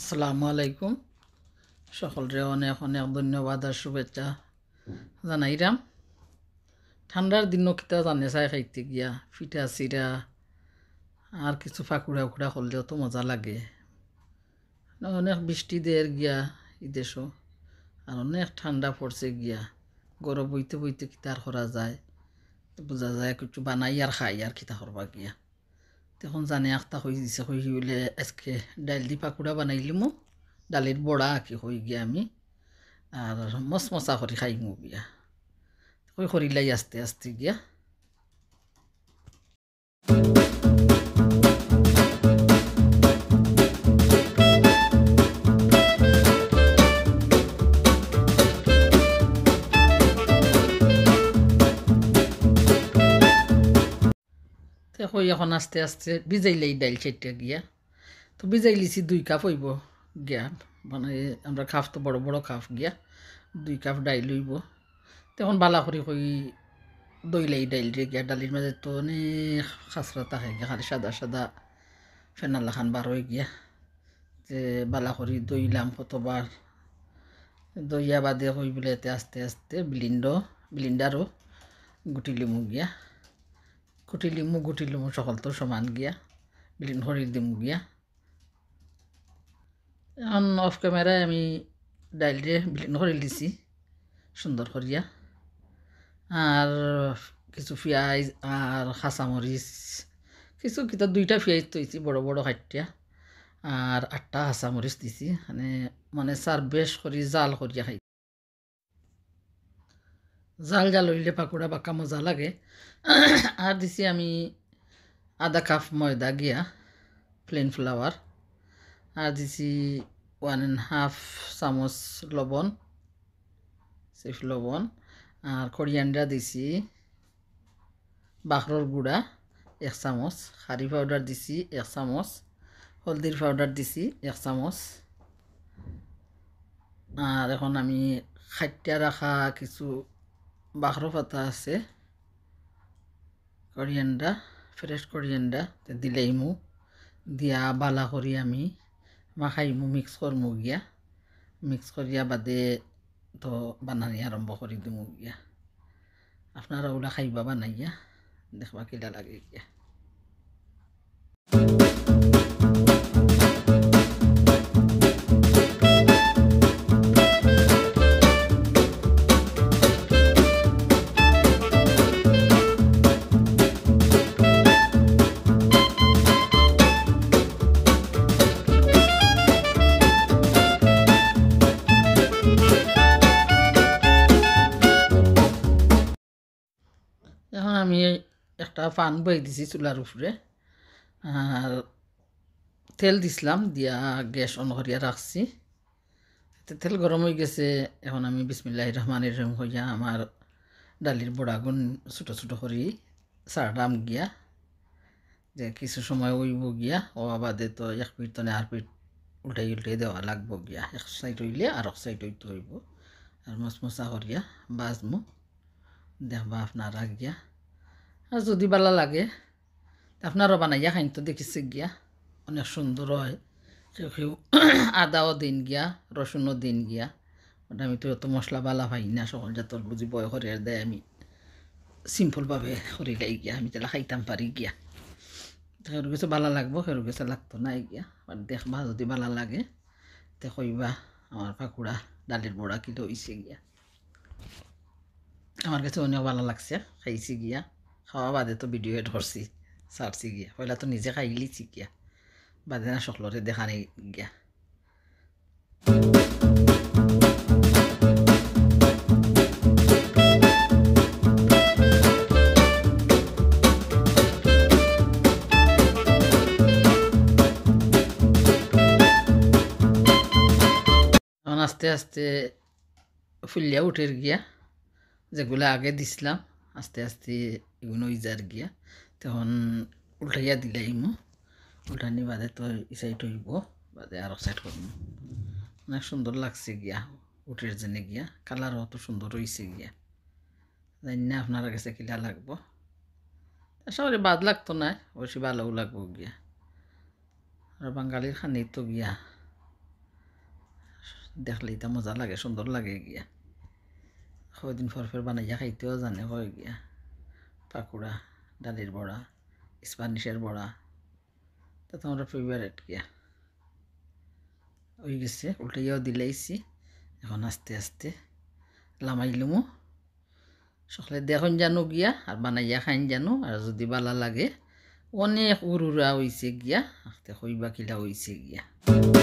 আসসালামু আলাইকুম সকলরে অনেক অনেক ধন্যবাদ আর শুভেচ্ছা জানাইরাম ঠান্ডার দিন কিতা জানে চাই খাইতে গিয়া পিঠা চিরা আর কিছু ফাকুড়া উকুড়া হলেও তো মজা লাগে অনেক বৃষ্টি দেয়ের গিয়া ইদেশও আর অনেক ঠান্ডা পড়ছে গিয়া গরম বইতে বইতে আর করা যায় বোঝা যায় কিছু বানাই আর খাই আর কিতা করবা গিয়া তখন জানে আখতা হয়ে দিছে হয়ে বলে আজকে ডাল দি পাকোড়া বানাইলিমো ডালের বড়া আঁকি হয়ে গিয়ে আমি আর মসমসা করে খাই মুগিয়া ওই খরিলাই আস্তে আস্তে গিয়া হই এখন আস্তে আস্তে ভিজাইলেই ডাইল সেটা গিয়া তো ভিজাই লিছি দুই কাপ হইব গিয়া মানে আমরা কাপ তো বড় বড় কাপ গিয়া দুই কাপ ডাইল হইব তখন বালা করি হই দইলেই ডাইল রে গিয়া ডালির মাঝে তো অনেক খাসরা থাকে গিয়া খালি সাদা সাদা ফেনালা খান বার হয়ে গিয়া যে বালা করি দইলাম কতবার দইয়া বাদে হই বলে আস্তে আস্তে ব্লিন্ড ব্লিন্ডারও লিমু গিয়া কুটিলিমু গুটিলিমু সকল তো সমান গিয়া বিলিন হরি দিমু গিয়া এখন অফ ক্যামেরায় আমি ডাইল দিয়ে বিলিন হরি দিছি সুন্দর করিয়া আর কিছু পিঁয়াজ আর কাঁচামরিচ কিছু কিতা দুইটা পিঁয়াজ তৈছি বড় বড় খাটিয়া আর আটটা কাঁচামরিচ দিছি মানে মানে সার বেশ করি জাল করিয়া খাই জাল জাল হইলে পাকোড়া বাক্কা মজা লাগে আর দিছি আমি আধা কাপ ময়দা গিয়া প্লেন ফ্লাওয়ার আর দিছি ওয়ান অ্যান্ড হাফ চামচ লবণ সিফ লবণ আর করিয়ান্ডা দিছি বাখরর গুঁড়া এক চামচ খারি পাউডার দিছি এক চামচ হলদির পাউডার দিছি এক চামচ আর এখন আমি খাদ্য রাখা কিছু বাখরো পাতা আছে করিয়ান্ডা ফ্রেশ তে দিলেই মু দিয়া বালা করি আমি মাখাইমু মিক্স করমু গিয়া মিক্স করিয়া বাদে তো বানানি আরম্ভ কৰি দিমু গিয়া আপনারা ওলা খাইবা বানাইয়া দেখবা কিলা লাগে গিয়া একটা ফান বই দিছি চুলার উপরে আর তেল দিছিলাম দিয়া গ্যাস অন করিয়া রাখছি তেল গরম হয়ে গেছে এখন আমি বিসমিল্লাহ রহমানের রং হইয়া আমার ডালির বড়াগুন ছোটো ছোটো করি সারডাম গিয়া যে কিছু সময় উইব গিয়া ও বাদে তো এক পিঠ তো আর পিঠ উল্টাই উল্টাই দেওয়া লাগবো গিয়া এক সাইড হইলে আর এক সাইড হইতে হইব আর মচমচা করিয়া বাজমু দেখবা আপনারা গিয়া আর যদি বালা লাগে আপনারও বানাইয়া খাইন তো দেখিছে গিয়া অনেক সুন্দর হয় কেউ আদাও দিন গিয়া রসুনও দিন গিয়া ওটা আমি তো অত মশলা বালা পাই না সকল জাতর বুঝি বয় করে দেয় আমি সিম্পলভাবে করে গাই গিয়া আমি তাহলে খাইতাম পারি গিয়া সের কিছু ভালো লাগবো সের কিছু লাগতো না গিয়া দেখ দেখবা যদি ভালো লাগে তে কইবা আমার পাকুড়া ডালের বড়া কিলো হইছে গিয়া আমার কাছে অনেক ভালো লাগছে খাইছি গিয়া খাওয়া বাদে তো ভিডিও এড সারছি গিয়া পয়লা তো নিজে খাই লিছি গিয়া বাদে না সকলরে দেখা নেই গিয়া আস্তে আস্তে ফুলিয়া উঠে গিয়া যেগুলো আগে দিছিলাম আস্তে আস্তে এগুলো ইজার গিয়া তখন উল্টাইয়া দিলাই মো উল্টানি বাদে তো ইসাই হইব বাদে আরও সাইড করব অনেক সুন্দর লাগছে গিয়া উটের জেনে গিয়া কালারও অত সুন্দর হয়েছে গিয়া জানি না আপনার কাছে কিলা লাগবো সবাই বাদ লাগতো না অবশ্যই ভালোও লাগবো গিয়া আর বাঙালির খানি তো গিয়া দেখলেই তো মজা লাগে সুন্দর লাগে গিয়া কয়দিন ফর ফের বানাইয়া খাইতেও জানে কয় গিয়া পাকুড়া ডালির বড়া স্পানিশের বড়া তা তোমার ফেভারেট গিয়া হয়ে গেছে উল্টাইয়াও দিলাইছি এখন আস্তে আস্তে লামাইলুমো সকলে দেখুন জানো গিয়া আর বানাইয়া খাইন জানো আর যদি বালা লাগে অনেক উরুরা হয়েছে গিয়া আস্তে হইবা কিলা হয়েছে গিয়া